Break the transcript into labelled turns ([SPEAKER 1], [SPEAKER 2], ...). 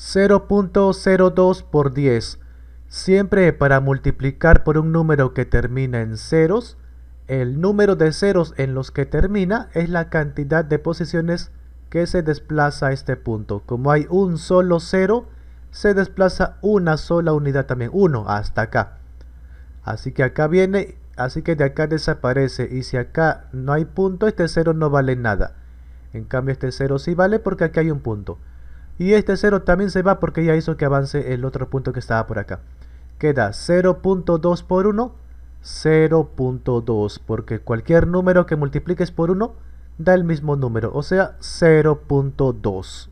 [SPEAKER 1] 0.02 por 10. Siempre para multiplicar por un número que termina en ceros, el número de ceros en los que termina es la cantidad de posiciones que se desplaza a este punto. Como hay un solo cero, se desplaza una sola unidad también, 1 hasta acá. Así que acá viene, así que de acá desaparece y si acá no hay punto, este cero no vale nada. En cambio este cero sí vale porque aquí hay un punto. Y este 0 también se va porque ya hizo que avance el otro punto que estaba por acá. Queda 0.2 por 1, 0.2. Porque cualquier número que multipliques por 1 da el mismo número, o sea 0.2.